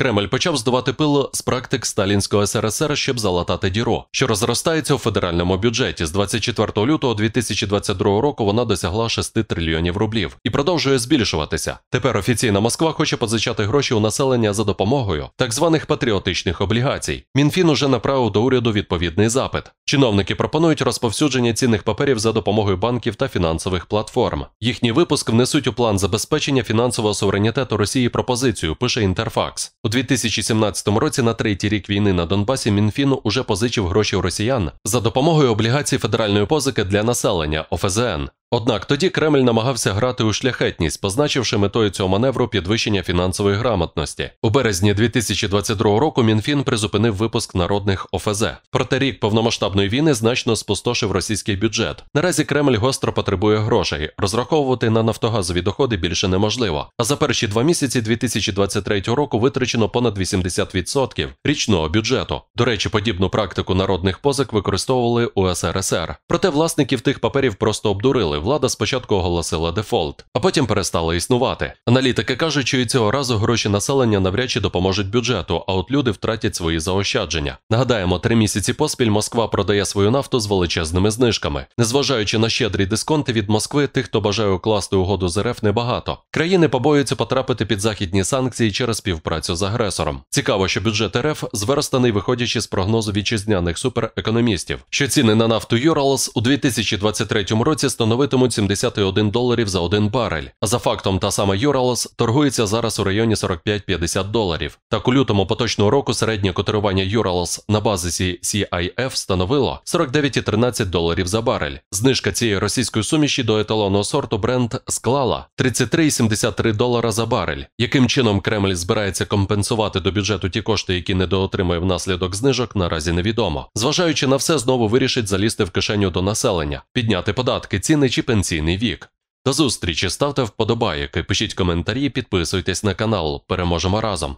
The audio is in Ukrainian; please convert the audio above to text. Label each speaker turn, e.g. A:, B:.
A: Кремль почав здувати пило з практик сталінського СРСР, щоб залатати діро, що розростається у федеральному бюджеті. З 24 лютого 2022 року вона досягла 6 трильйонів рублів і продовжує збільшуватися. Тепер офіційна Москва хоче позичати гроші у населення за допомогою так званих патріотичних облігацій. Мінфін уже направив до уряду відповідний запит. Чиновники пропонують розповсюдження цінних паперів за допомогою банків та фінансових платформ. Їхній випуск внесуть у план забезпечення фінансового суверенітету Росії пропозицію. Пише Інтерфакс. 2017 році, на третій рік війни на Донбасі, Мінфін уже позичив гроші у росіян за допомогою облігацій федеральної позики для населення ОФЗН. Однак тоді Кремль намагався грати у шляхетність, позначивши метою цього маневру підвищення фінансової грамотності. У березні 2022 року МінФін призупинив випуск народних ОФЗ. Проте рік повномасштабної війни значно спустошив російський бюджет. Наразі Кремль гостро потребує грошей. Розраховувати на нафтогазові доходи більше неможливо. А за перші два місяці 2023 року витрачено понад 80% річного бюджету. До речі, подібну практику народних позик використовували у СРСР. Проте власників тих паперів просто обдурили влада спочатку оголосила дефолт, а потім перестала існувати. Аналітики кажуть, що і цього разу гроші населення навряд чи допоможуть бюджету, а от люди втратять свої заощадження. Нагадаємо, три місяці поспіль Москва продає свою нафту з величезними знижками. Незважаючи на щедрі дисконти від Москви, тих, хто бажає укласти угоду з РФ, небагато. Країни побоюються потрапити під західні санкції через співпрацю з агресором. Цікаво, що бюджет РФ зверстаний, виходячи з прогнозу вітчизняних суперекономістів, що ціни на нафту Юралс у 2023 році становить торгуватимуть 71 доларів за один барель. За фактом, та сама Юралос торгується зараз у районі 45-50 доларів. Так у лютому поточного року середнє котирування Юралос на базисі CIF становило 49,13 доларів за барель. Знижка цієї російської суміші до еталонного сорту бренд склала 33,73 долара за барель. Яким чином Кремль збирається компенсувати до бюджету ті кошти, які недоотримує внаслідок знижок, наразі невідомо. Зважаючи на все, знову вирішить залізти в кишеню до населення, підняти податки, ціни чи чи пенсійний вік. До зустрічі ставте вподобайки, пишіть коментарі, підписуйтесь на канал. Переможемо разом.